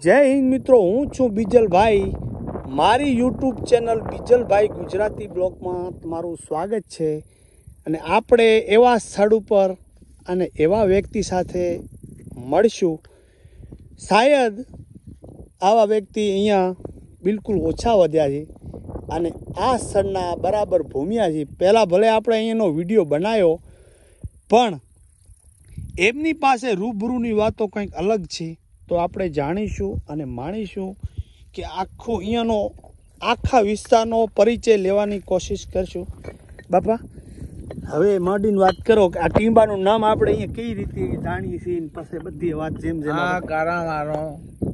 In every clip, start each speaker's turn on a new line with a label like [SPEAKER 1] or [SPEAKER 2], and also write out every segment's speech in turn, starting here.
[SPEAKER 1] જય હિન્દ મિત્રો હું છું બીજલભાઈ મારી યુટ્યુબ ચેનલ બીજલભાઈ ગુજરાતી બ્લોગમાં તમારું સ્વાગત છે અને આપણે એવા સ્થળ ઉપર અને એવા વ્યક્તિ સાથે મળશું શાયદ આવા વ્યક્તિ અહીંયા બિલકુલ ઓછા વધ્યા છે અને આ સ્થળના બરાબર ભૂમ્યા છે પહેલાં ભલે આપણે અહીંયાનો વિડીયો બનાવ્યો પણ એમની પાસે રૂબરૂની વાતો કંઈક અલગ છે તો આપણે જાણીશું અને માણીશું કે આખો અહીંયાનો આખા વિસ્તારનો પરિચય લેવાની કોશિશ કરશું બાપા હવે માંડીને વાત કરો કે આ ટીંબાનું નામ આપણે અહીંયા કઈ રીતે જાણીએ છીએ પાસે બધી વાત જેમ જેમ આ
[SPEAKER 2] ગારાવાળો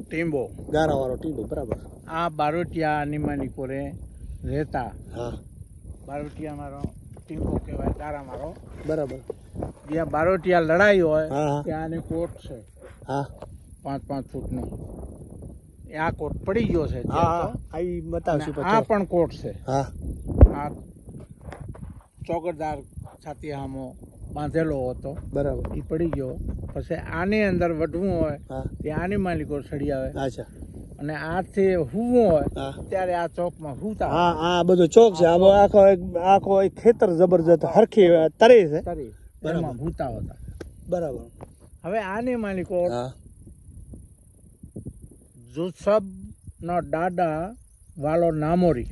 [SPEAKER 2] ટીંબો ગારાવાળો ટીંબો બરાબર આ બારોટિયા નિમાની કોરે રહેતા હા બારોટિયા મારો ટીંબો કહેવાય ગારા મારો બરાબર જ્યાં બારોટિયા લડાઈ હોય ત્યાં કોટ છે હા પાંચ પાંચ ફૂટનો આ કોટ પડી ગયો છે આ પણ કોટ છે આ ચોકડદાર છાતી હામો બાંધેલો હતો બરાબર એ પડી ગયો પછી આની અંદર વઢવું હોય તે આની માલિકો સડી આવે
[SPEAKER 1] અને આથી હુવું હોય
[SPEAKER 2] ત્યારે આ ચોકમાં હુતા હા
[SPEAKER 1] આ બધો ચોક છે આ આખો આખો એક ખેતર જબરજસ્ત હરખી તરી
[SPEAKER 2] છે
[SPEAKER 1] એમાં હુતા હતા
[SPEAKER 2] બરાબર હવે આની માલિકો જુસબના દાદા વાલો નામોરી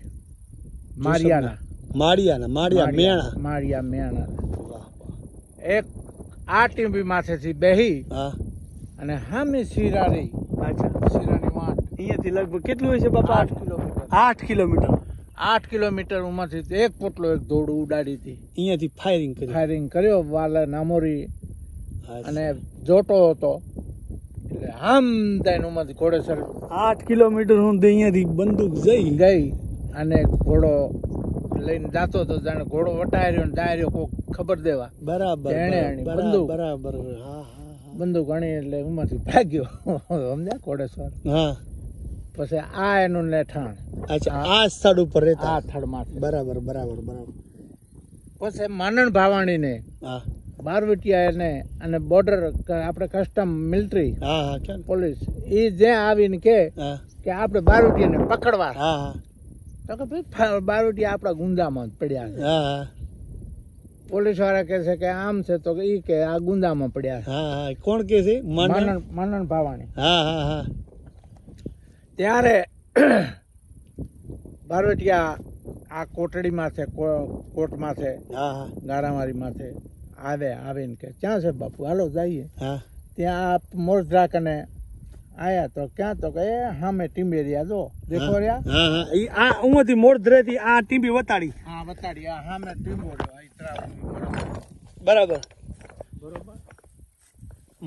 [SPEAKER 2] મારિયાના
[SPEAKER 1] મારિયાના મારિયા મેણા
[SPEAKER 2] મારિયા મેણા એક આ ટીંબી માથેથી બેહી અને હામી શિરારી અચ્છા શિરારી વાત અહીંયાથી લગભગ કેટલું હોય છે બાપા આઠ કિલોમીટર આઠ કિલોમીટર આઠ કિલોમીટર ઉમાંથી એક પોટલો એક દોડું ઉડાડી હતી અહીંયાથી ફાયરિંગ કરી ફાયરિંગ કર્યો વાલા નામોરી અને જોટો હતો એટલે આમ થાય ઉમાંથી ઘોડે સર આઠ કિલોમીટર હું અહીંયાથી બંદૂક જઈ ગઈ અને ઘોડો લઈને જાતો તો જાણે ઘોડો વટાર્યો ને ડાયર્યો કોક ખબર દેવા બરાબર એને બંદૂક બરાબર
[SPEAKER 1] હા હા
[SPEAKER 2] બંદૂક ગણી એટલે ઉમાંથી ભાગ્યો સમજ્યા ઘોડેશ્વર હા પછી આ એનું લેઠાણ અચ્છા આ સ્થળ ઉપર રહેતા આ સ્થળ માં બરાબર બરાબર બરાબર પછી માનણ ભાવાણીને હા બારવટીયાને અને બોર્ડર આપણે કસ્ટમ મિલિટરી પોલીસ એ જે આવીને કે કે આપણે બારવટીયાને પકડવા તો કે ભાઈ બારવટીયા આપણા ગુંદામાં પડ્યા છે પોલીસ વાળા કે છે કે આમ છે તો એ કે આ ગુંદામાં પડ્યા છે કોણ કે છે માનન માનન ભાવાણી ત્યારે બારવટીયા આ કોટડીમાં છે કોર્ટમાં છે ગારામારીમાં છે આવે આવીને કે ક્યાં છે બાપુ હાલો જઈએ ત્યાં મોરધરા કને આયા તો ક્યાં તો કે હામે ટીંબેરિયા જો દેખો
[SPEAKER 1] રહ્યા ઈ આ ઉમાંથી મોરધરે થી આ ટીંબી વતાડી
[SPEAKER 2] હા વતાડી આ હામે ટીંબો
[SPEAKER 1] બરાબર બરોબર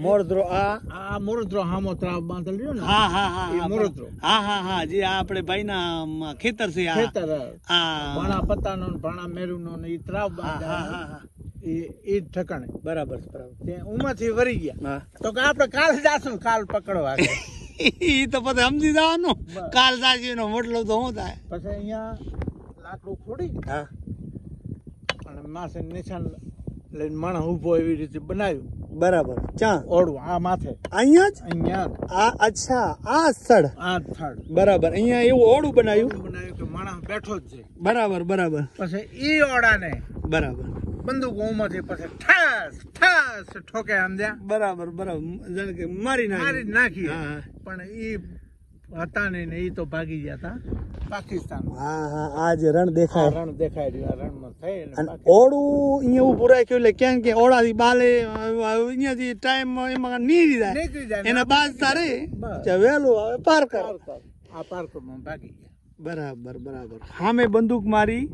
[SPEAKER 1] મોરદ્રો આ આ મોરદ્રો હામો
[SPEAKER 2] ત્રાવ બાંધેલ રહ્યો ને હા હા હા મોરદ્રો
[SPEAKER 1] હા હા હા જે આપણે ભાઈના ખેતર છે આ
[SPEAKER 2] ખેતર આ ભાણા પતાનો ભાણા મેરુનો ને ઈ ત્રાવ બાંધેલ હા હા એ એ ઠકાણે બરાબર બરાબર ઉમાંથી વરી ગયા તો કે આપણે કાલ જાશું કાલ પકડવા ઈ તો પછી સમજી જવાનું કાલ જાજી નો મતલબ તો શું થાય પછી અહીંયા લાકડું ખોડી હા અને માસે નિશાન
[SPEAKER 1] લઈને માણસ ઊભો એવી રીતે બનાવ્યું બરાબર ચા ઓળું આ માથે અહીંયા જ અહીંયા આ અચ્છા આ સ્થળ આ સ્થળ બરાબર અહીંયા એવું ઓળું બનાવ્યું બનાવ્યું
[SPEAKER 2] કે માણસ બેઠો જ છે
[SPEAKER 1] બરાબર બરાબર
[SPEAKER 2] પછી ઈ ઓળાને બરાબર બંદૂક ઓમાંથી પછી ઠાસ ઠાસ ઠોકે સમજ્યા બરાબર બરાબર જાણે કે મારી નાખી મારી નાખી પણ એ હતા નહીં ને એ તો ભાગી ગયા હતા પાકિસ્તાન
[SPEAKER 1] હા હા આ રણ દેખાય
[SPEAKER 2] રણ દેખાય
[SPEAKER 1] ઓળું અહીંયા ઊભું એટલે ક્યાંક કે ઓળાથી બાલે અહીંયાથી ટાઈમ એમાં નીકળી જાય એના બાદ તારે વહેલું આવે પાર કર
[SPEAKER 2] આ પાર્કમાં ભાગી
[SPEAKER 1] ગયા બરાબર બરાબર સામે બંદૂક મારી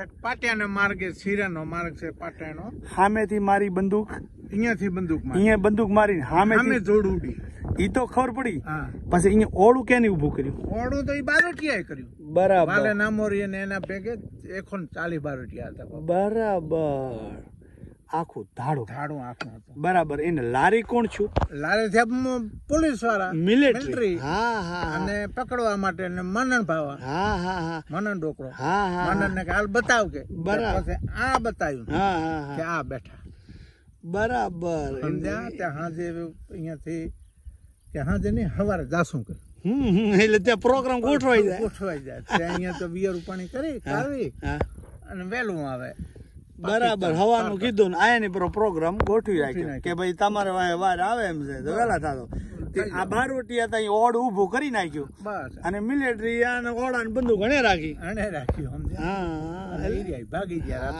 [SPEAKER 2] ઠેક પાટિયાના માર્ગે શીરાનો માર્ગ છે પાટિયાનો
[SPEAKER 1] સામેથી મારી બંદૂક અહીંયાથી બંદૂક મારી બંદૂક મારી સામે સામે જોડ ઉડી ઈ તો ખબર પડી હા પછી અહીંયા ઓળું નહીં ઊભું કર્યું
[SPEAKER 2] ઓળું તો ઈ બારોટિયાએ કર્યું બરાબર વાલે નામોરી અને એના ભેગે 140 બારોટિયા હતા
[SPEAKER 1] બરાબર આખું ધાડું
[SPEAKER 2] ધાડું આખું
[SPEAKER 1] બરાબર એને લારી કોણ છું લારી સાહેબ
[SPEAKER 2] પોલીસ વાળા મિલિટરી હા હા અને પકડવા માટે ને મનન ભાવા હા હા હા મનન ડોકરો હા હા મનન ને હાલ બતાવ કે બરાબર આ બતાવ્યું હા હા કે આ બેઠા બરાબર સમજ્યા ત્યાં હાજે અહીંયાથી કે હાજે નહીં હવારે જાશું કે હમ એટલે ત્યાં પ્રોગ્રામ ગોઠવાઈ જાય ગોઠવાઈ જાય ત્યાં અહીંયા તો બિયર ઉપાણી કરી ખાવી અને વહેલું આવે બરાબર હવાનું
[SPEAKER 1] કીધું ને આયા ની પ્રોગ્રામ ગોઠવી રાખ્યો કે ભાઈ તમારે વાર આવે એમ છે તો વેલા થતો આ બારોટિયા ત્યાં ઓડ ઊભું કરી નાખ્યું અને મિલિટરી આને ઓડા ને બંદૂક ઘણે રાખી ઘણે રાખ્યું હા ભાગી ગયા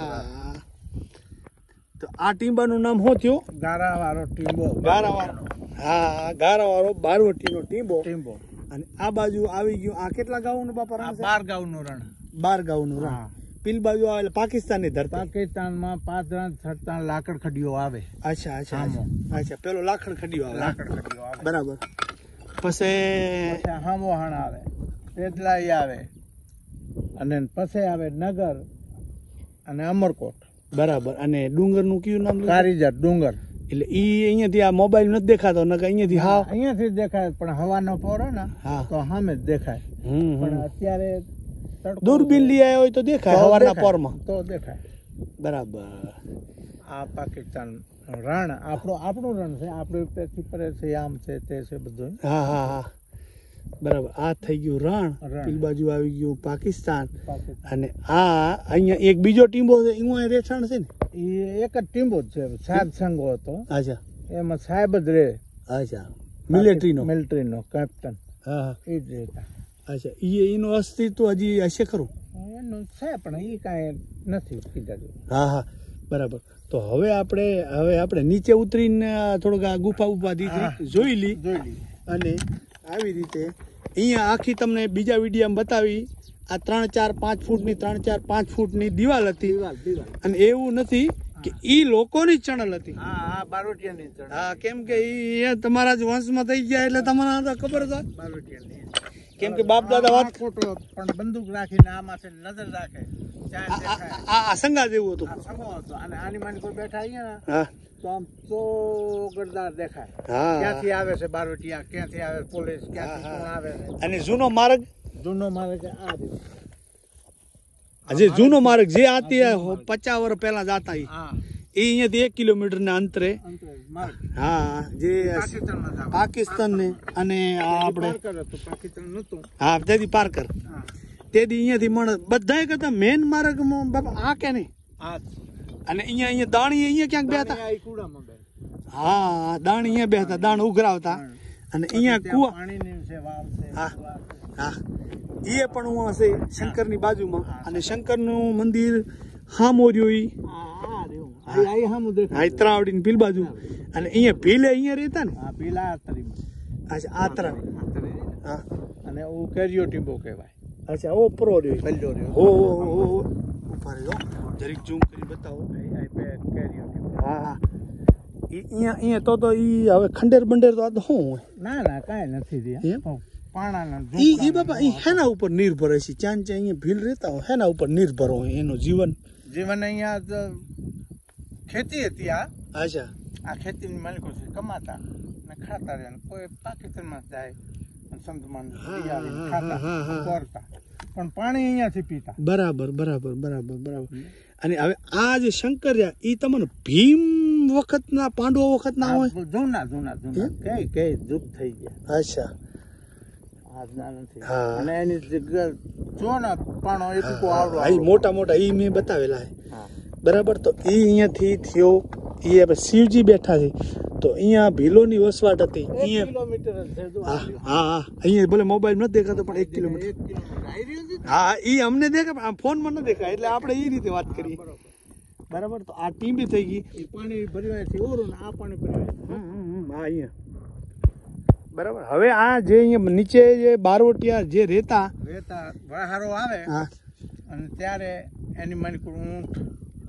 [SPEAKER 1] તો આ ટીંબાનું નામ શું થયું ગારાવાળો ટીંબો ગારાવાળો હા ગારાવાળો બારવટીનો ટીંબો ટીમ્બો અને આ બાજુ આવી ગયું આ કેટલા ગાઉનું બાપા બાર ગાઉનું રણ બાર ગાઉનું રણ પિલ બાજુ આવે પાકિસ્તાનની ધરતી પાકિસ્તાનમાં પાંચ ત્રણ
[SPEAKER 2] છ ત્રણ લાકડ ખડીઓ આવે અચ્છા અચ્છા અચ્છા પેલો લાકડ ખડીઓ આવે લાકડ આવે બરાબર પછી હામો હાણ આવે તેજલાઈ આવે અને પછી આવે નગર અને અમરકોટ બરાબર અને
[SPEAKER 1] ડુંગરનું કયું નામ કારીજર ડુંગર એટલે ઈ અહીંયાથી આ મોબાઈલ નથી દેખાતો નકર અહીંયાથી હા
[SPEAKER 2] અહીંયાથી દેખાય પણ હવાનો પોરો ને હા તો સામે જ દેખાય પણ અત્યારે
[SPEAKER 1] દૂરબીન લઈ આવ્યો હોય તો દેખાય સવારના પોરમાં
[SPEAKER 2] તો દેખાય બરાબર આ પાકિસ્તાન રણ આપણો આપણું રણ છે આપણું પેથી પરે છે આમ છે તે છે બધું
[SPEAKER 1] હા હા હા બરાબર આ થઈ ગયું રણ પેલી બાજુ આવી ગયું પાકિસ્તાન અને આ અહીંયા એક બીજો ટીંબો છે એમાં રેછાણ છે ને
[SPEAKER 2] એ એક જ ટીમ્બો જ છે સાહેબ સંઘો હતો અચ્છા એમાં સાહેબ જ રે અચ્છા
[SPEAKER 1] મિલિટરીનો મિલિટરીનો કેપ્ટન હા એ જ રહેતા અચ્છા એ એનું અસ્તિત્વ હજી હશે ખરું
[SPEAKER 2] એનું છે પણ એ કાંઈ નથી કીધા
[SPEAKER 1] હા હા બરાબર તો હવે આપણે હવે આપણે નીચે ઉતરીને થોડુંક આ ગુફા ઉફા જોઈ લી જોઈ લી અને આવી રીતે અહીંયા આખી તમને બીજા વિડીયામાં બતાવી આ ત્રણ ચાર પાંચ ફૂટની ત્રણ ચાર પાંચ ફૂટની દિવાલ હતી અને એવું નથી કે ઈ લોકોની ચણલ હતી હા કેમ કે એ તમારા જ વંશમાં થઈ ગયા એટલે તમારા ખબર હતા કેમ કે બાપ દાદા વાત ખોટો પણ બંદૂક
[SPEAKER 2] રાખીને આ માથે નજર રાખે આવે છે
[SPEAKER 1] બારોટિયા ક્યાંથી આવે પોલીસ ક્યાંથી કોણ આવે છે અને જૂનો માર્ગ જૂનો માર્ગ આ દેવો હજી માર્ગ જે આતી પચાસ વર્ષ પેલા જતા એ અહીંયાથી એક કિલોમીટરના અંતરે હા જે પાકિસ્તાનને અને આ હા તેથી પાર્કર તેથી અહીંયાથી મણ બધાએ કરતા મેન માર્ગમાં બાપા આ કે નહીં અને અહીંયા અહીંયા દાણી અહીંયા ક્યાંક બે હા દાણ અહીંયા બે દાણ ઉઘરાવતા અને અહીંયા કુવા હા હા એ પણ હું હશે શંકરની બાજુમાં અને શંકરનું મંદિર હામો રહ્યો આયત્રા આવડીને ભીલ બાજુ અને અહીંયા ભીલે અહીંયા રહેતા ને હા ભીલ આતરીમાં અચ્છા આતરા અને ઓ
[SPEAKER 2] કેરિયો ટીંબો કહેવાય
[SPEAKER 1] અચ્છા ઓ પ્રો રહ્યો કલ્યો રહ્યો ઓ ઓ
[SPEAKER 2] ઓ ઉપર રહ્યો જરીક ઝૂમ કરી બતાવો કેરિયો હા હા અહીંયા
[SPEAKER 1] અહીંયા તો તો ઈ હવે ખંડેર બંડેર તો આ તો શું હોય ના ના કાંઈ નથી રહ્યા
[SPEAKER 2] પાણાના ઈ બાપા ઈ
[SPEAKER 1] હેના ઉપર નિર્ભર છે ચાંચે અહીંયા ભીલ રહેતા હોય હેના ઉપર નિર્ભર હોય એનું જીવન
[SPEAKER 2] જીવન અહીંયા ખેતી હતી આ અચ્છા આ ખેતીની માલિકો છે કમાતા ને ખાતા રહ્યા કોઈ પાકિસ્તાનમાં જાય સંતમાન ખાતા કરતા
[SPEAKER 1] પણ પાણી અહીંયાથી પીતા બરાબર બરાબર બરાબર બરાબર અને હવે આ જે શંકર એ તમને ભીમ વખતના પાંડવો વખતના હોય જૂના જૂના જૂના કઈ કઈ દુઃખ
[SPEAKER 2] થઈ ગયા અચ્છા
[SPEAKER 1] અને
[SPEAKER 2] એની જો ને
[SPEAKER 1] પણ એ મોટા મોટા એ મેં બતાવેલા બરાબર તો એ અહીંયાથી થયો એ આપણે શિવજી બેઠા છે તો અહીંયા ભીલોની વસવાટ હતી
[SPEAKER 2] અહીંયા
[SPEAKER 1] હા હા અહીંયા ભલે મોબાઈલ નથી દેખાતો પણ એક કિલોમીટર હા એ અમને દેખાય ફોનમાં ન દેખાય એટલે આપણે એ રીતે વાત કરીએ બરાબર તો આ ટીમ થઈ ગઈ પાણી ભરવાથી ઓરું આ પાણી ભરવાય હા અહીંયા બરાબર હવે આ જે અહીંયા નીચે જે બારોટિયા જે રહેતા
[SPEAKER 2] રહેતા વહારો આવે અને ત્યારે એની મને ઊંટ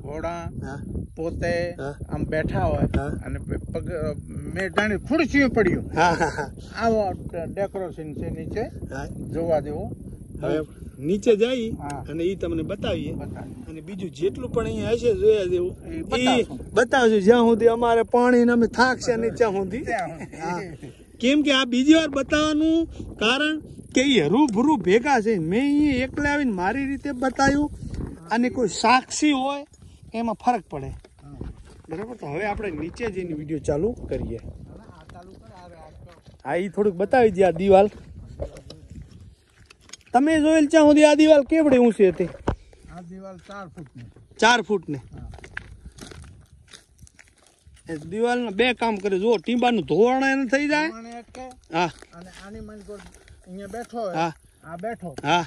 [SPEAKER 2] ઘોડા પોતે આમ બેઠા હોય અને પગ મેં ખુરશીઓ પડ્યું આવો ડેકોરેશન છે નીચે જોવા જેવો હવે નીચે
[SPEAKER 1] જઈ અને એ તમને બતાવીએ અને બીજું જેટલું પણ અહીંયા હશે જોયા જેવું એ બતાવશું જ્યાં સુધી અમારે પાણી અમે થાક છે નીચે સુધી કેમ કે આ બીજી વાર બતાવવાનું કારણ કે એ રૂબરૂ ભેગા છે મેં અહીં એકલા આવીને મારી રીતે બતાવ્યું અને કોઈ સાક્ષી હોય એમાં ફરક પડે બરાબર તો હવે આપણે નીચે જઈને વિડીયો ચાલુ કરીએ હા એ થોડુંક બતાવી દે આ દિવાલ તમે જોયેલ ત્યાં સુધી આ દિવાલ કેવડી ઊંચી હતી આ ચાર ફૂટ ચાર ફૂટ ને દિવાલ બે કામ કરે જો ટીંબાનું ધોવાણ એને થઈ જાય હા
[SPEAKER 2] અને આની મનકોર અહીંયા બેઠો હા આ બેઠો હા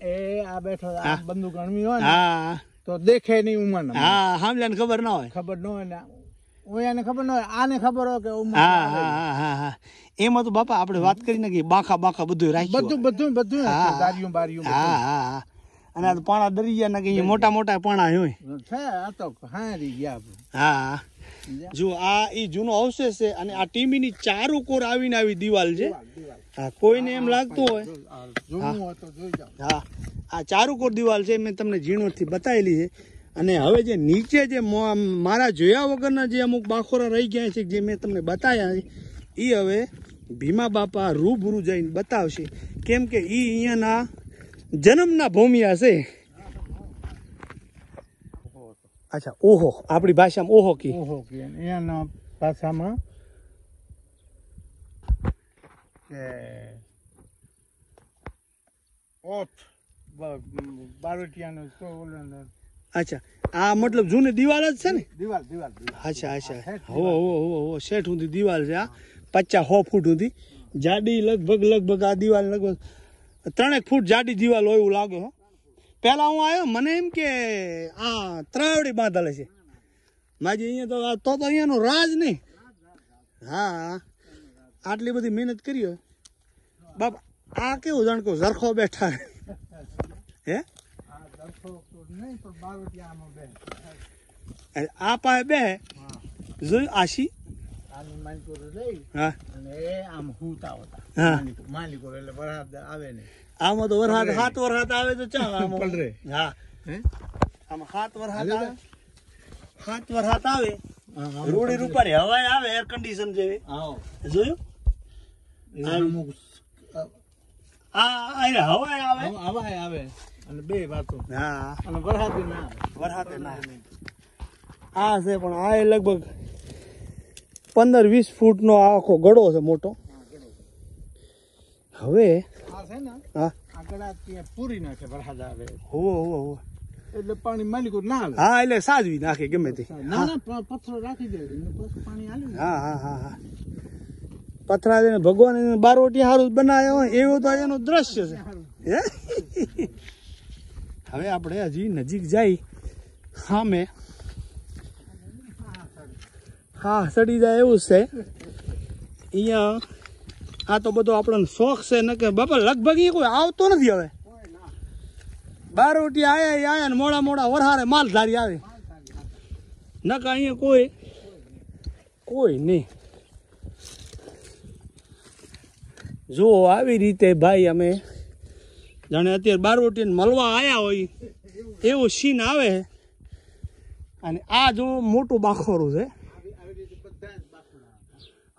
[SPEAKER 2] એ આ બેઠો આ બંદૂક ગણવી હોય હા તો દેખે નહીં ઉમર હા હામલાને ખબર ના હોય ખબર ન હોય ને ઓયાને ખબર ન હોય આને ખબર હોય કે ઉમર હા હા
[SPEAKER 1] હા હા એમાં તો બાપા આપણે વાત કરી નાખી બાખા બાખા બધું રાખ્યું બધું બધું બધું દારિયું બારિયું હા હા હા અને પાણા દરિયા ના કે મોટા મોટા પાણા હોય છે આ તો હારી ગયા હા જો આ એ જૂનો અવશેષ છે અને આ ટીમીની ચારો કોર આવીને આવી દિવાલ છે હા કોઈને એમ લાગતું હોય હા આ ચારુકોર દિવાલ છે મેં તમને ઝીણોથી બતાવેલી છે અને હવે જે નીચે જે મારા જોયા વગરના જે અમુક બાખોરા રહી ગયા છે જે મેં તમને બતાવ્યા છે એ હવે ભીમા બાપા રૂબરૂ જઈને બતાવશે કેમ કે એ અહીંયાના જન્મના ભૂમિયા છે અચ્છા ઓહો આપણી ભાષામાં ઓહો કી ઓહો કી એના ભાષામાં
[SPEAKER 2] કે ઓથ બારોટિયાનો ઓલો
[SPEAKER 1] અચ્છા આ મતલબ જૂની દીવાલ જ છે ને દિવાલ દિવાલ અચ્છા અચ્છા હો હો હો હો શેઠ સુધી દીવાલ છે આ પચ્ચા હો ફૂટ સુધી જાડી લગભગ લગભગ આ દીવાલ લગભગ ત્રણેક ફૂટ જાડી દીવાલ હોય એવું લાગે હો પહેલાં હું આવ્યો મને એમ કે આ ત્રાવડી બાંધેલે છે માજી અહીંયા તો તો અહીંયાનો રાજ નહીં હા આટલી બધી મહેનત કરી હોય બાપ આ કેવું જાણ કહું ઝરખો બેઠા હે આ પાસે બે જોયું આશી
[SPEAKER 2] હા અને એ આમ હું તાવ માલિકો એટલે બરાબર આવે ને
[SPEAKER 1] આમાં તો વરસાદ સાત વરસાદ આવે તો ચા આમાં પલરે હા આમ સાત વરસાદ આવે સાત વરસાદ આવે રોડી ઉપર હવા આવે એર કન્ડિશન જેવી જોયું આ હવા આવે હવા આવે અને બે વાતો હા અને વરસાદ ના વરસાદ ના આ છે પણ આ એ લગભગ પંદર વીસ ફૂટનો આખો ગળો છે મોટો હવે હા પૂરી નાખે એટલે પાણી માલિકો ના હા એટલે સાજવી નાખે ગમે તે ના ના હા હા હા હા પથરા દે ભગવાન એને બારોટી સારું બનાવ્યો હોય એવું તો એનું દ્રશ્ય છે હે હવે આપણે હજી નજીક જઈ સામે હા સડી જાય એવું છે અહીંયા આ તો બધો આપણો શોખ છે ન કે બાપા લગભગ એ કોઈ આવતો નથી હવે બાર રોટી આયા આયા ને મોડા મોડા વરહારે માલ ધારી આવે નકા અહીંયા કોઈ કોઈ નહીં જો આવી રીતે ભાઈ અમે જાણે અત્યારે બારવટીને મળવા આવ્યા હોય એવો સીન આવે અને આ જો મોટું બાખોરું છે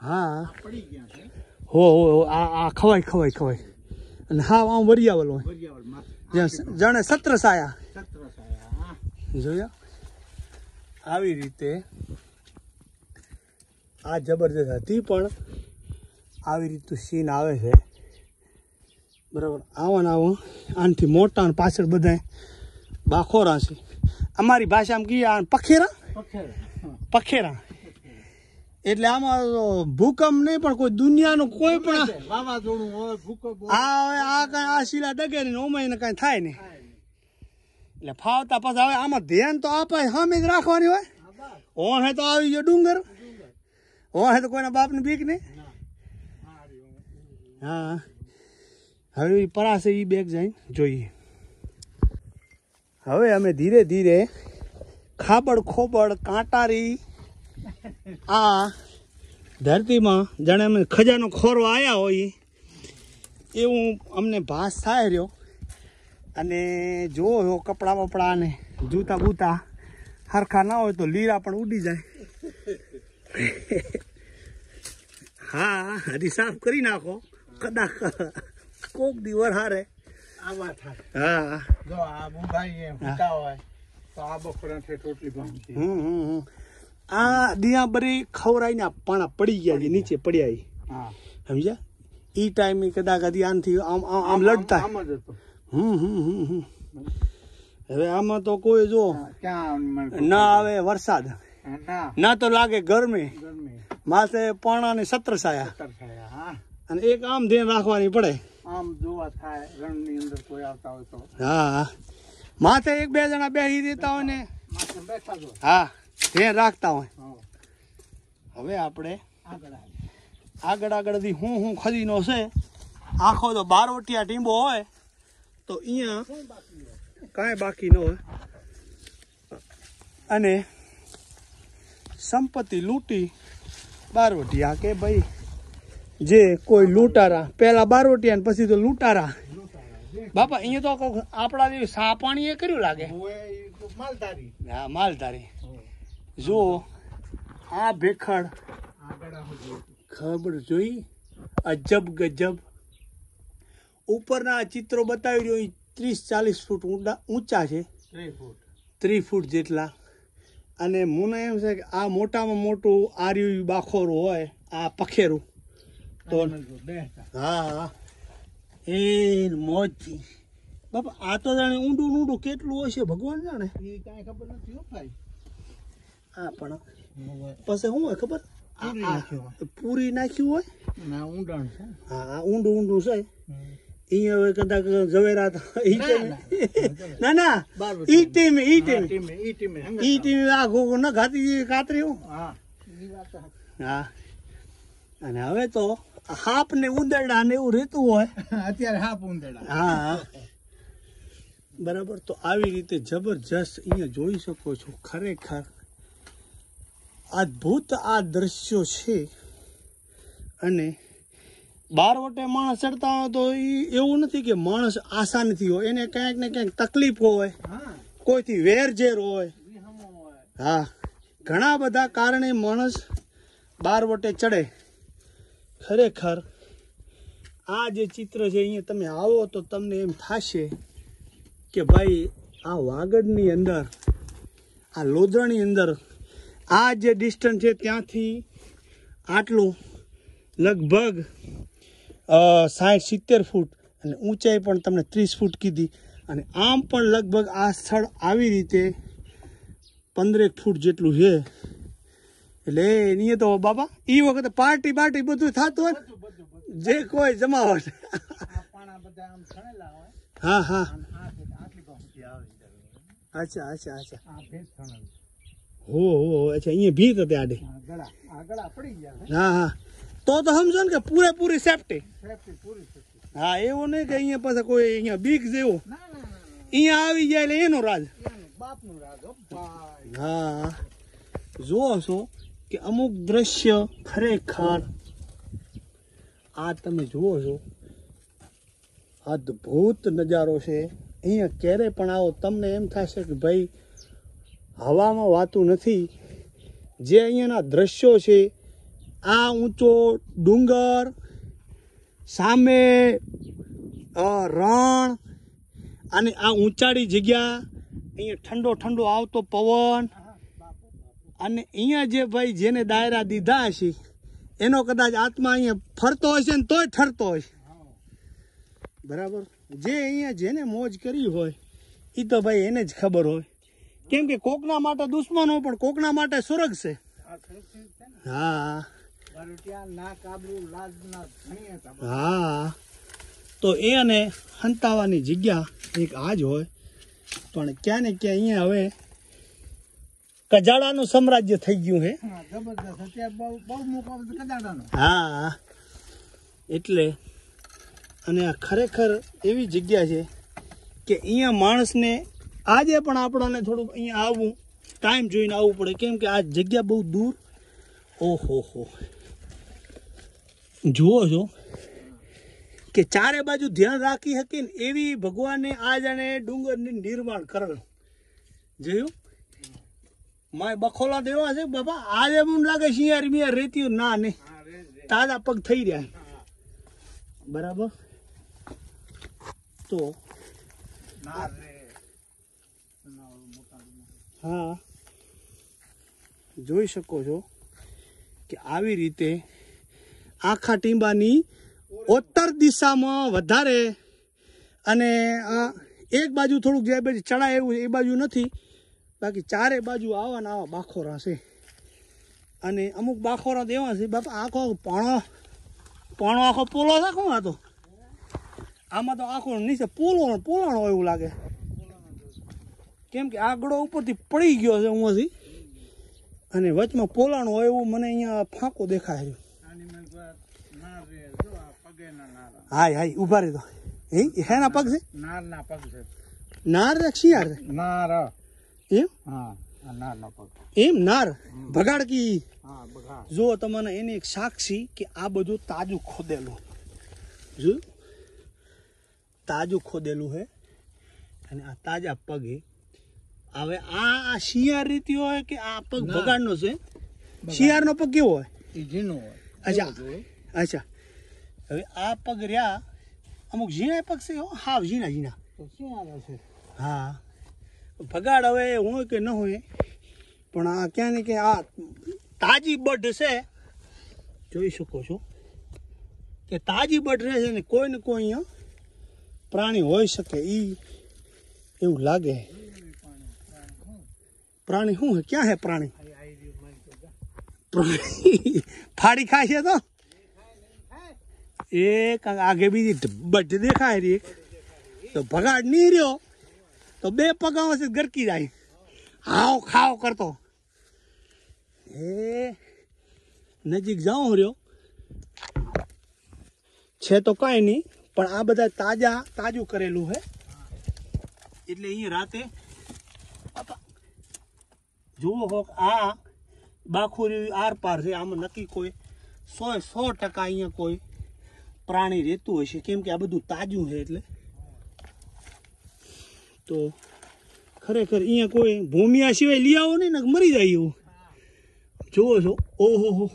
[SPEAKER 1] હા પડી ગયા હો હો આ આ ખવાય ખવાય ખવાય અને હા આમ વરિયા
[SPEAKER 2] હોય
[SPEAKER 1] જાણે સત્ર સાયા જોયા આવી રીતે આ જબરજસ્ત હતી પણ આવી રીતનું સીન આવે છે બરાબર આવા ને આવો આનથી મોટા અને પાછળ બધા બાખોરા છે અમારી ભાષા ભાષામાં કહીએ આ પખેરા પખેરા એટલે આમાં ભૂકંપ નહીં પણ કોઈ દુનિયાનું કોઈ પણ
[SPEAKER 2] વાવાઝોડું હોય આ
[SPEAKER 1] આ આ શિલા ડગે ને ઓમાઈને કઈ થાય નહીં એટલે ફાવતા પછી હવે આમાં ધ્યાન તો આપાય સામે જ રાખવાની હોય ઓણ હે તો આવી ગયો ડુંગર ઓણ હે તો કોઈના બાપની બીક નહીં હા હવે એ પરાશે એ બેગ જઈને જોઈએ હવે અમે ધીરે ધીરે ખાબડ ખોબડ કાંટારી આ ધરતીમાં જાણે અમે ખજાનો ખોરો આવ્યા હોય એવું અમને ભાસ થાય રહ્યો અને જો કપડાં બપડા ને જૂતા બૂતા સરખા ના હોય તો લીરા પણ ઉડી જાય હા હજી સાફ કરી નાખો કદાચ કોક દિવસ હારે આવા થાય હા
[SPEAKER 2] જો આ બુભાઈ હોય તો આ બપોરા ઠેઠ રોટલી
[SPEAKER 1] હમ હમ હમ આ દિયા બરે ખવરાઈને પાણા પડી ગયા છે નીચે પડ્યા સમજ્યા એ ટાઈમે કદાચ કદી આનથી આમ આમ લડતા હમ હમ હમ હવે આમાં તો કોઈ જો ના આવે વરસાદ ના તો લાગે ગરમી માથે પાણા ને સત્ર સાયા અને એક આમ ધ્યાન રાખવાની પડે
[SPEAKER 2] આમ જોવા થાય રણની અંદર કોઈ આવતા હોય તો
[SPEAKER 1] હા માથે એક બે જણા બેસી દેતા હોય ને હા ધ્યાન રાખતા હોય હવે આપણે આગળ આગળ આગળથી હું હું ખદીનો છે આખો તો બારોટિયા ટીંબો હોય તો અહીંયા કાંઈ બાકી ન હોય અને સંપત્તિ લૂંટી બારવટિયા કે ભાઈ જે કોઈ લૂંટારા પહેલા બારોટિયા પછી તો લૂંટારા બાપા અહીંયા તો આપણા એ કર્યું લાગે હા માલધારી જો આ ભેખડ ખબર જોઈ અજબ ગજબ ઉપરના ચિત્રો બતાવી રહ્યો ત્રીસ ચાલીસ ફૂટ ઊંડા ઊંચા છે ત્રીસ ફૂટ જેટલા અને મને એમ છે કે આ મોટામાં મોટું આર્યું બાખોરું હોય આ પખેરું તો હા એ મોજથી બાપા આ તો જાણે ઊંડું ઊંડું કેટલું હોય છે ભગવાન જાણે
[SPEAKER 2] એ કાંઈ ખબર નથી ભાઈ
[SPEAKER 1] હા પણ પછી શું હોય ખબર પૂરી નાખ્યું હોય હા ઊંડું ઊંડું છે ઈ હવે કદાચ ઝવેરાત ઈ ટીમ ના ના ઈ ટીમ ઈ ટીમ ઈ ટીમ ઈ ટીમ આ ગોગો ન ખાતી કાતરી હું હા અને હવે તો હાપ ને ઉંદરડા ને એવું રહેતું હોય અત્યારે હાપ ઉંદરડા હા બરાબર તો આવી રીતે જબરજસ્ત અહીંયા જોઈ શકો છો ખરેખર અદ્ભુત આ દ્રશ્યો છે અને બાર વટે માણસ ચડતા હોય તો એ એવું નથી કે માણસ આસાનથી હોય એને ક્યાંક ને ક્યાંક તકલીફ હોય કોઈથી વેરઝેર હોય હા ઘણા બધા કારણે માણસ બાર વટે ચડે ખરેખર આ જે ચિત્ર છે અહીંયા તમે આવો તો તમને એમ થશે કે ભાઈ આ વાગડની અંદર આ લોદરાની અંદર આ જે ડિસ્ટન્સ છે ત્યાંથી આટલું લગભગ સાઠ સિત્તેર ફૂટ અને ઊંચાઈ પણ તમને ત્રીસ ફૂટ કીધી અને આમ પણ લગભગ આ સ્થળ આવી રીતે પંદરેક ફૂટ જેટલું છે એટલે એની તો બાબા એ વખતે પાર્ટી બાર્ટી બધું થતું હોય જે કોઈ જમાવટ હા હા
[SPEAKER 2] અચ્છા અચ્છા અચ્છા
[SPEAKER 1] હો હો અચ્છા અહીંયા ભી હતી આડી હા હા તો તો સમજો ને કે પૂરેપૂરી સેફટી હા એવું નહીં કે અહીંયા પાસે કોઈ અહીંયા બીક જેવો અહીંયા આવી જાય એટલે એનો રાજ હા જુઓ છો કે અમુક દ્રશ્ય ખરેખર આ તમે જુઓ છો અદ્ભુત નજારો છે અહીંયા ક્યારે પણ આવો તમને એમ થશે કે ભાઈ હવામાં વાતું નથી જે અહીંયાના દ્રશ્યો છે આ ઊંચો ડુંગર સામે રણ અને આ ઊંચાળી જગ્યા અહીંયા ઠંડો ઠંડો આવતો પવન અને અહીંયા જે ભાઈ જેને દાયરા દીધા હશે એનો કદાચ આત્મા અહીંયા ફરતો હશે ને તોય ઠરતો હશે બરાબર જે અહીંયા જેને મોજ કરી હોય એ તો ભાઈ એને જ ખબર હોય કેમ કે કોકના માટે દુશ્મનો પણ કોકના માટે સ્વર્ગ છે હા હા તો અને હંતાવાની જગ્યા એક આ જ હોય પણ ક્યાં ને ક્યાં અહીંયા હવે કજાડાનું સામ્રાજ્ય થઈ ગયું હે હા એટલે અને આ ખરેખર એવી જગ્યા છે કે અહીંયા માણસને આજે પણ આપણને થોડુંક અહીંયા આવવું ટાઈમ જોઈને આવવું પડે કેમ કે આ જગ્યા બહુ દૂર ઓહો હો જુઓ છો કે ચારે બાજુ ધ્યાન રાખી હતી ને એવી ભગવાને આ જાણે ડુંગરની નિર્માણ કરેલું જોયું મારે બખોલા દેવા છે બાપા આજે મને લાગે શિયાર મિયાર રેતી ના નહીં તાજા પગ થઈ રહ્યા બરાબર તો હા જોઈ શકો છો કે આવી રીતે આખા ટીંબાની ઉત્તર દિશામાં વધારે અને એક બાજુ થોડુંક જે બાજુ ચડાય એવું એ બાજુ નથી બાકી ચારે બાજુ આવા આવા બાખોરા છે અને અમુક બાખોરા દેવા છે બાપા આખો પાણો પાણો આખો પોલો છે કોણ હતો આમાં તો આખો નીચે પોલો પોલાણો એવું લાગે કેમ કે આગળો ઉપરથી પડી ગયો છે હુંથી અને વચમાં પોલાણું હોય એવું મને અહીંયા ફાંકો દેખાય હાય હાય ઉભા રે તો હેના પગ છે
[SPEAKER 2] નારના પગ છે
[SPEAKER 1] નાર શિયાર છે નાર એમ હા એમ નાર ભગાડકી જો તમને એની એક સાક્ષી કે આ બધું તાજું ખોદેલું જો તાજું ખોદેલું હે અને આ તાજા પગે હવે આ આ શિયાર રીતિ હોય કે આ પગ ભગાડનો છે શિયાળનો પગ કેવો હોય એ ઝીણો હોય અચ્છા અચ્છા હવે આ પગ રહ્યા અમુક ઝીણા પગ છે હાવ ઝીણા ઝીણા શું આવે છે હા ભગાડ હવે હોય કે ન હોય પણ આ ક્યાં ને કે આ તાજી બઢ છે જોઈ શકો છો કે તાજી બઢ રહે છે ને કોઈ ને કોઈ અહીંયા પ્રાણી હોઈ શકે એ એવું લાગે પ્રાણી શું હે ક્યાં હે પ્રાણી પ્રાણી ફાડી ખાય છે તો એક આગે બીજી બટ દેખાય રી તો ભગાડ નહીં રહ્યો તો બે પગા પગાવાથી ગરકી જાય હાવ ખાવ કરતો એ નજીક જાઉં રહ્યો છે તો કાંઈ નહીં પણ આ બધા તાજા તાજું કરેલું છે એટલે અહીંયા રાતે જુઓ હો આ બાખુરી આરપાર છે આમાં નક્કી કોઈ સો સો ટકા અહીંયા કોઈ પ્રાણી રહેતું હશે કેમ કે આ બધું તાજું છે એટલે તો ખરેખર અહીંયા કોઈ ભૂમિયા સિવાય લઈ આવો નહીં ને મરી જાય એવું જુઓ છો ઓહો હો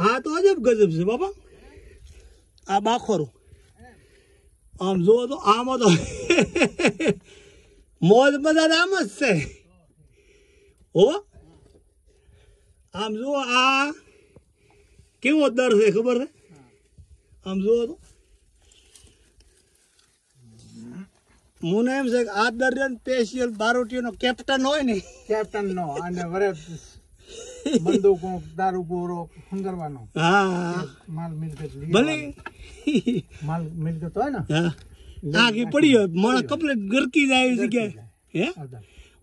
[SPEAKER 1] હા તો અજબ ગજબ છે બાપા આ બાખોરું આમ જુઓ તો આમાં તો મોજ મજા આમ જ છે આમ જુઓ આ કેવો દર છે ખબર છે આમ જુઓ તો મને એમ છે કે આ દરમિયાન સ્પેશિયલ બારોટીઓનો કેપ્ટન હોય ને કેપ્ટન નો અને વરે
[SPEAKER 2] બંદૂકો દારૂ ગોરો હંગરવાનો હા માલ મિલકત ભલે
[SPEAKER 1] માલ મિલકત હોય ને હા આખી પડી હોય માણસ કપલેટ ગરકી જાય જગ્યાએ હે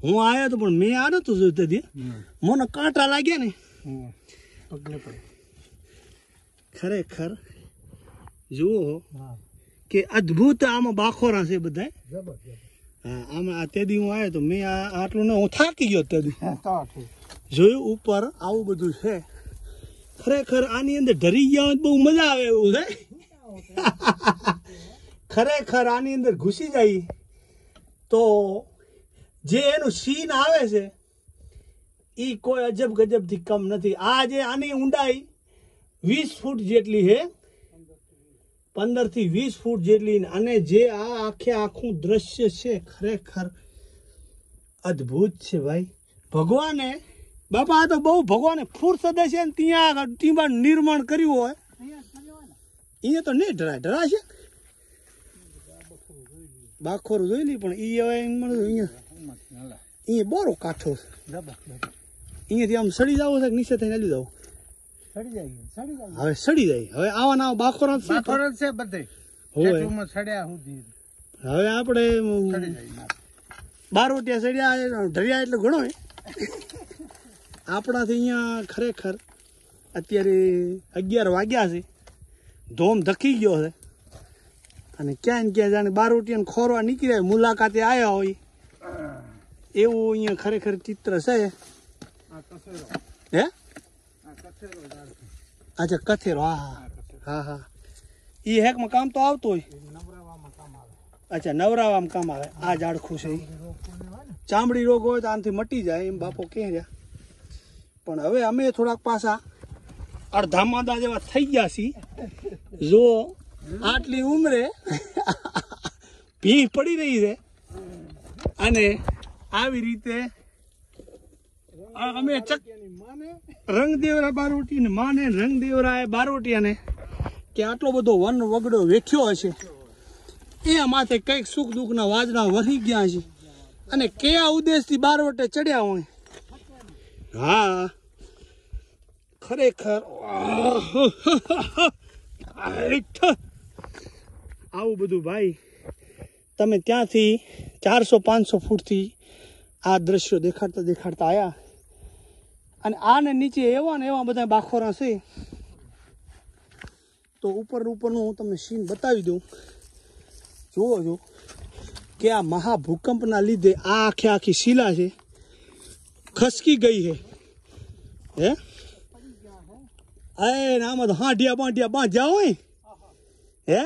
[SPEAKER 1] હું આવ્યો તો પણ મેં આવ્યો નતું જોયું તેથી મને કાંટા લાગ્યા ને ખરેખર જુઓ કે અદ્ભુત આમાં બાખોરા છે બધા હા આમાં તેથી હું આવ્યો તો મેં આ આટલું ને હું થાકી ગયો તેથી જોયું ઉપર આવું બધું છે ખરેખર આની અંદર ઢરી ગયા હોય બહુ મજા આવે એવું છે ખરેખર આની અંદર ઘૂસી જાય તો જે એનું સીન આવે છે એ કોઈ અજબ ગજબથી કમ નથી આ જે આની ઊંડાઈ વીસ ફૂટ જેટલી છે પંદરથી વીસ ફૂટ જેટલી અને જે આ આખે આખું દ્રશ્ય છે ખરેખર અદ્ભુત છે ભાઈ ભગવાને બાપા આ તો બહુ ભગવાને ફુરસદે છે ને ત્યાં આગળ નિર્માણ કર્યું હોય અહીંયા તો નહીં ડરાય ડરાશે બાખોર જોઈ લી પણ એ હવે અહીંયા અહીંયા બોરો કાઠો અહીંયાથી આમ સડી જાવ છે નીચે થઈને હાલી જાવ હવે સડી જાય હવે આવા ના બાખોર છે બધે હવે આપણે બારોટિયા સડ્યા ઢળ્યા એટલે ઘણો આપણાથી અહીંયા ખરેખર અત્યારે અગિયાર વાગ્યા છે ધોમ ધકી ગયો છે અને ક્યાં ને ક્યાં જાણે બારોટિયાને ખોરવા નીકળ્યા મુલાકાતે આવ્યા હોય એવું અહીંયા ખરેખર ચિત્ર છે હે અચ્છા કથેરો હા હા હા હા એ હેકમાં કામ તો આવતું હોય અચ્છા નવરાવામાં કામ આવે આ ઝાડખું છે ચામડી રોગ હોય તો આનાથી મટી જાય એમ બાપો કહે રહ્યા પણ હવે અમે થોડાક પાછા અડધા માદા જેવા થઈ ગયા છીએ જો આટલી ઉમરે ભી પડી રહી છે અને આવી રીતે અમે ચક રંગદેવરા બારોટી ને માને રંગદેવરા એ બારોટિયાને કે આટલો બધો વન વગડો વેઠ્યો હશે એ માથે કંઈક સુખ દુઃખના વાજના વહી ગયા છે અને કયા ઉદ્દેશથી બારવટે ચડ્યા હોય હા ખરેખર આવું બધું ભાઈ તમે ત્યાંથી ચારસો પાંચસો ફૂટથી આ દ્રશ્યો દેખાડતા દેખાડતા આવ્યા અને આને નીચે એવા ને એવા બધા બાખોરા છે તો ઉપર ઉપરનું હું તમને સીન બતાવી દઉં જુઓ છો કે આ મહાભૂકંપના લીધે આ આખે આખી શિલા છે ખસકી ગઈ છે હે અરે આમાં તો હાંઢિયા બાંઢિયા બાંધ્યા હોય હે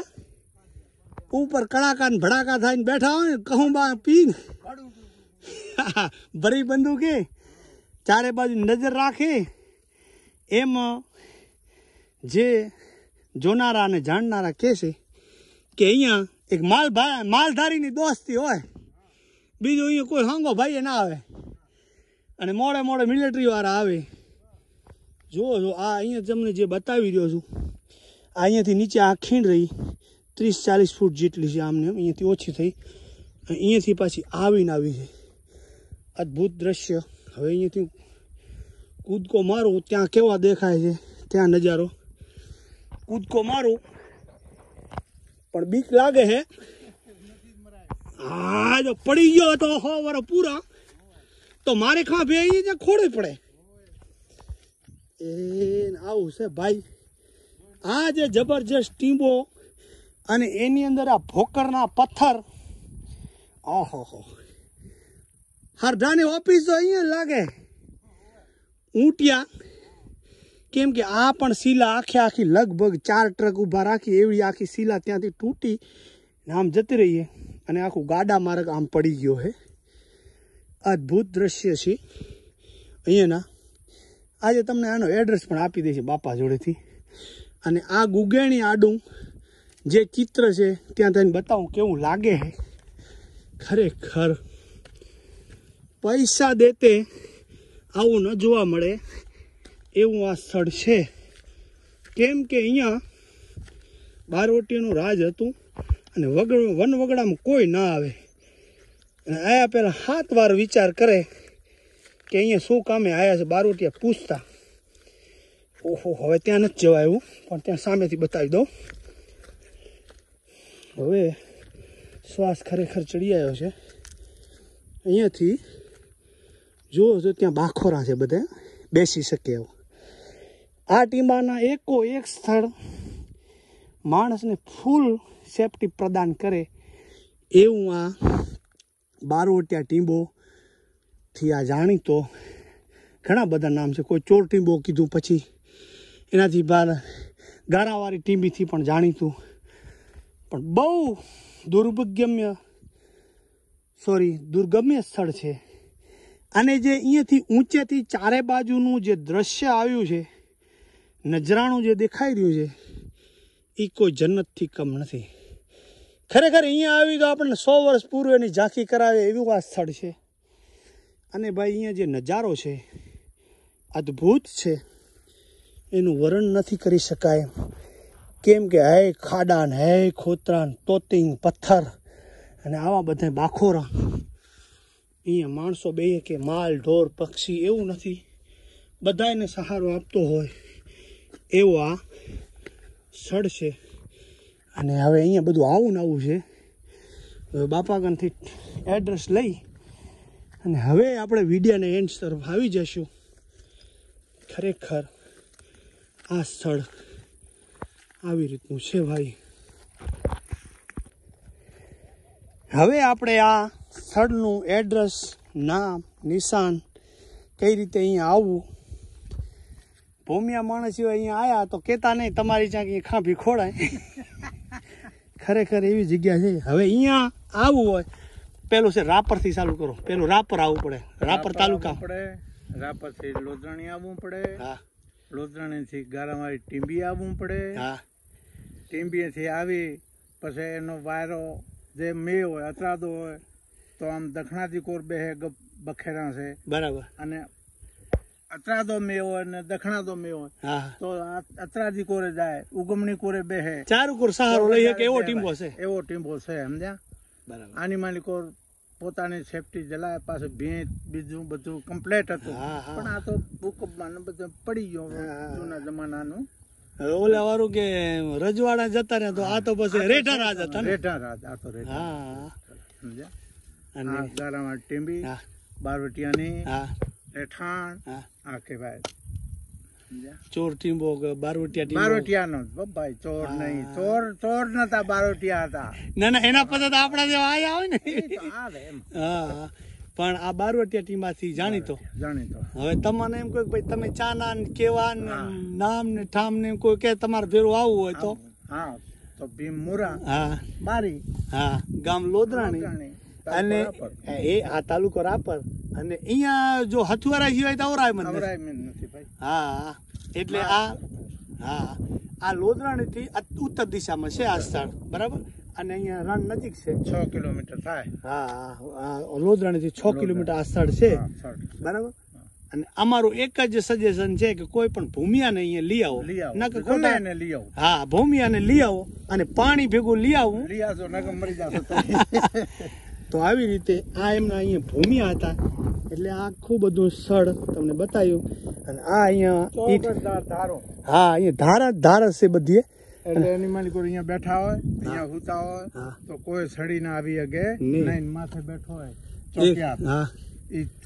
[SPEAKER 1] ઉપર કડાકા ને ભડાકા થાય ને બેઠા હોય ને કહું બા પીને ભરી બંદૂકે ચારે બાજુ નજર રાખે એમ જે જોનારા અને જાણનારા કહે છે કે અહીંયા એક માલ માલધારીની દોસ્તી હોય બીજું અહીંયા કોઈ હાંગો ભાઈએ ના આવે અને મોડે મોડે મિલિટરીવાળા આવે જુઓ જો આ અહીંયા તમને જે બતાવી રહ્યો છું આ અહીંયાથી નીચે આ ખીણ રહી ત્રીસ ચાલીસ ફૂટ જેટલી છે આમને અહીંયાથી ઓછી થઈ અહીંયાથી પાછી આવીને આવી છે અદ્ભુત દ્રશ્ય હવે અહીંયાથી કૂદકો મારું ત્યાં કેવા દેખાય છે ત્યાં નજારો કૂદકો મારું પણ બીક લાગે છે હા જો પડી ગયો હતો હો વર પૂરા તો મારે ખા ભે અહીંયા ખોડે પડે એને આવું છે ભાઈ આ જે જબરજસ્ત ટીમો અને એની અંદર આ ભોકરના પથ્થર ઓહો હો હરધાની ઓફિસ તો અહીંયા લાગે ઊંટ્યા કેમ કે આ પણ શીલા આખે આખી લગભગ ચાર ટ્રક ઊભા રાખી એવી આખી શીલા ત્યાંથી તૂટી આમ જતી રહીએ અને આખું ગાડા માર્ગ આમ પડી ગયો છે અદ્ભુત દ્રશ્ય છે અહીંયાના આજે તમને આનો એડ્રેસ પણ આપી દઈશ બાપા જોડેથી અને આ ગુગેણી આડું જે ચિત્ર છે ત્યાં તને બતાવું કેવું લાગે છે ખરેખર પૈસા દેતે આવું ન જોવા મળે એવું આ સ્થળ છે કેમ કે અહીંયા બારવટીનું રાજ હતું અને વગ વન વગડામાં કોઈ ના આવે અને આયા પહેલાં સાત વાર વિચાર કરે કે અહીંયા શું કામે આવ્યા છે બારવટીયા પૂછતા ઓહો હવે ત્યાં નથી જવાય એવું પણ ત્યાં સામેથી બતાવી દઉં હવે શ્વાસ ખરેખર ચડી આવ્યો છે અહીંયાથી જુઓ જો ત્યાં બાખોરા છે બધા બેસી શકે એવું આ ટીંબાના એકો એક સ્થળ માણસને ફૂલ સેફટી પ્રદાન કરે એવું આ બારવટિયા ટીંબોથી આ જાણીતો ઘણા બધા નામ છે કોઈ ચોર ટીંબો કીધું પછી એનાથી બહાર ગારાવાળી ટીંબીથી પણ જાણીતું પણ બહુ દુર્ભગ્યમ્ય સોરી દુર્ગમ્ય સ્થળ છે અને જે અહીંયાથી ઊંચેથી ચારે બાજુનું જે દ્રશ્ય આવ્યું છે નજરાણું જે દેખાઈ રહ્યું છે એ કોઈ જન્નતથી કમ નથી ખરેખર અહીંયા આવી તો આપણને સો વર્ષ પૂર્વે એની ઝાંખી કરાવે એવું આ સ્થળ છે અને ભાઈ અહીંયા જે નજારો છે અદ્ભુત છે એનું વર્ણન નથી કરી શકાય કેમ કે હૈ ખાડાન હૈ ખોતરાન તોતિંગ પથ્થર અને આવા બધા બાખોરા અહીંયા માણસો બે કે માલ ઢોર પક્ષી એવું નથી બધાને સહારો આપતો હોય એવો આ સ્થળ છે અને હવે અહીંયા બધું આવું ને આવું છે હવે બાપાગનથી એડ્રેસ લઈ અને હવે આપણે વિડિયાને એન્ડ તરફ આવી જશું ખરેખર આ સ્થળ આવી રીતનું છે ભાઈ હવે આપણે આ સ્થળનું એડ્રેસ નામ નિશાન કઈ રીતે અહીંયા આવવું ભૂમિયા માણસ અહીંયા આવ્યા તો કહેતા નહીં તમારી જ્યાં ખાંભી ખોડાય ખરેખર એવી જગ્યા છે હવે અહીંયા આવવું હોય પેલું છે રાપરથી ચાલુ કરો પેલું રાપર આવવું પડે રાપર તાલુકા પડે
[SPEAKER 2] રાપરથી લોધરાણી આવવું પડે હા લોધરાણીથી ગારામારી ટીંબી આવવું પડે હા ટીંબીએથી આવી પછી એનો વાયરો જે મે હોય અતરાદો હોય તો આમ દખણાથી કોરબે હે બખેરા છે બરાબર અને અતરાદો મેવો અને દખણાદો મેવો તો અતરાદી કોરે જાય ઉગમણી કોરે બે હે ચારું કોર સહારો લઈ હકે એવો ટીમ્બો છે એવો ટીમ્બો છે સમજ્યા બરાબર આની માની કોર પોતાની સેફટી જલાય પાસે ભેંત બીજું બધું કમ્પ્લેટ હતું પણ આ તો ભૂકંપમાં બધું પડી ગયો જૂના જમાનાનું
[SPEAKER 1] ઓલા વાળું કે રજવાડા જતા રહ્યા તો આ તો પછી રેઠા રાજા રેઠા રાજા આ તો રેઠા
[SPEAKER 2] સમજ્યા અને ગારામાં ટીંબી બારવટિયાની રહેઠાણ આ કહેવાય
[SPEAKER 1] ચોર ટીંબો બારવટિયા બારવટિયાનો
[SPEAKER 2] ભાઈ ચોર નહીં ચોર ચોર નતા બારવટિયા હતા
[SPEAKER 1] ના ના એના પછી તો આપણા જેવા આયા હોય ને હા પણ આ બારવટિયા ટીમાંથી જાણીતો જાણીતો હવે તમને એમ કોઈ ભાઈ તમે ચાના ને કેવા ને નામ ને ઠામ ને કોઈ કે તમારે ભેરું આવવું હોય તો હા તો ભીમ મુરા હા બારી હા ગામ લોદરાણી અને એ આ તાલુકો રાપર અને અહીંયા જો હથુવારા સિવાય તો અવરાય મંદિર હા એટલે આ હા આ લોદરાણીથી ઉત્તર દિશામાં છે આ સ્થળ બરાબર અને અહીંયા રણ નજીક છે છ કિલોમીટર થાય હા હા લોદરાણીથી છ કિલોમીટર આ સ્થળ છે બરાબર અને અમારું એક જ સજેશન છે કે કોઈ પણ ભૂમિયાને અહીંયા લઈ આવો ના ખોટા ને લઈ આવો હા ભૂમિયાને લઈ આવો અને પાણી ભેગું લઈ આવું
[SPEAKER 2] લઈ આવજો ના મરી
[SPEAKER 1] જાવ તો આવી રીતે આ એમના અહીંયા ભૂમિ હતા એટલે આખું બધું સ્થળ તમને બતાવ્યું અને આ અહીંયા હા અહીંયા ધારા ધારા છે બધીએ
[SPEAKER 2] બેઠા હોય અહીંયા તો કોઈ સડી ના આવી માથે બેઠો હોય ચોક્યા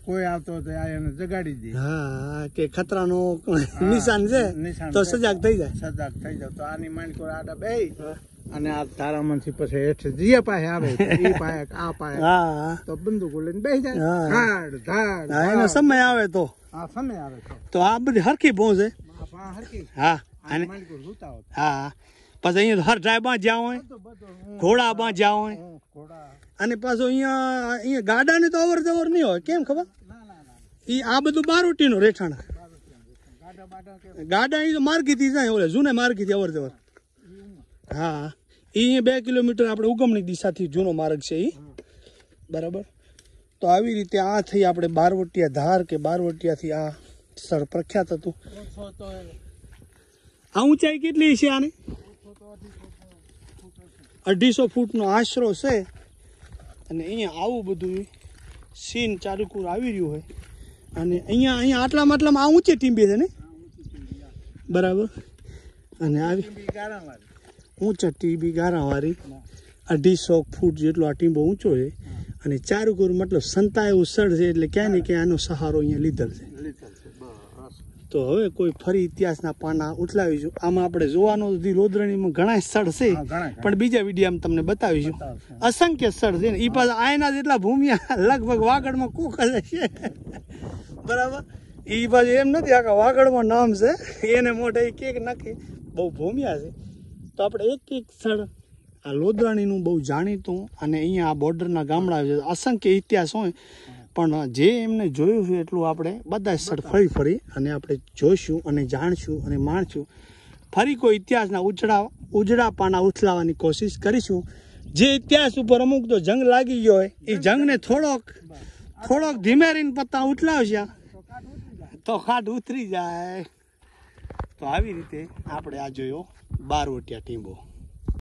[SPEAKER 2] કોઈ આવતો તો આ જગાડી દે હા કે ખતરાનો નિશાન છે તો સજાગ થઈ જાય સજાગ થઈ જાય તો આની માલિકો આડા બે અને આ તારામનથી પછી હેઠ જીએ પાસે આવે એ પાયક આ પાસે હા
[SPEAKER 1] તો બંદૂકો લઈને બે જાય ધાડ એનો સમય આવે તો સમય આવે તો આ બધી હરખી પહોંચે હા અને હા પછી અહીંયા હર ડ્રાઈવમાં જ્યાં હોય ઘોડામાં જ્યાં હોય અને પાછું અહીંયા અહીંયા ગાડાની તો અવર જવર નહીં હોય કેમ ખબર એ આ બધું બારોટીનું રેઠાણ ગાડા એ તો માર્ગીથી જાય ઓલે જૂને માર્ગીથી અવર જવર હા અહીંયા બે કિલોમીટર આપણે ઉગમણી દિશાથી જૂનો માર્ગ છે એ બરાબર તો આવી રીતે આ થઈ આપણે બારવટીયા ધાર કે બારવટીયાથી આ સ્થળ પ્રખ્યાત હતું આ ઊંચાઈ કેટલી છે આની અઢીસો ફૂટનો આશરો છે અને અહીંયા આવું બધું સીન ચારુકુર આવી રહ્યું હોય અને અહીંયા અહીંયા આટલા આટલામાં આ ઊંચી ટીંબી છે ને બરાબર અને આવી ઊંચા ટીબી ગારાવાળી અઢીસો ફૂટ જેટલો આ ટીંબો ઊંચો છે અને ચારુગુર મતલબ સંતાએ ઉસળ છે એટલે ક્યાં ને ક્યાં આનો સહારો અહીંયા લીધેલ છે તો હવે કોઈ ફરી ઇતિહાસના પાના ઉઠલાવીશું આમાં આપણે જોવાનો લોધરણીમાં ઘણા સ્થળ છે પણ બીજા વિડીયામાં તમને બતાવીશું અસંખ્ય સ્થળ છે ને એ પાછા આયના જેટલા ભૂમિયા લગભગ વાગડમાં કોક છે બરાબર એ બાજુ એમ નથી આખા વાગડમાં નામ છે એને મોઢે કેક નાખી બહુ ભૂમિયા છે તો આપણે એક એક સ્થળ આ લોદરાણીનું બહુ જાણીતું અને અહીંયા આ બોર્ડરના ગામડા અસંખ્ય ઇતિહાસ હોય પણ જે એમને જોયું છે એટલું આપણે બધા સ્થળ ફરી ફરી અને આપણે જોઈશું અને જાણશું અને માણશું ફરી કોઈ ઇતિહાસના ઉજળા ઉજળા પાના ઉછલાવાની કોશિશ કરીશું જે ઇતિહાસ ઉપર અમુક તો જંગ લાગી ગયો હોય એ જંગને થોડોક થોડોક ધીમે રહીને પત્તા ઉથલાવશે તો ખાટ ઉતરી જાય તો આવી રીતે આપણે આ જોયો બાર વટિયા ટીંબો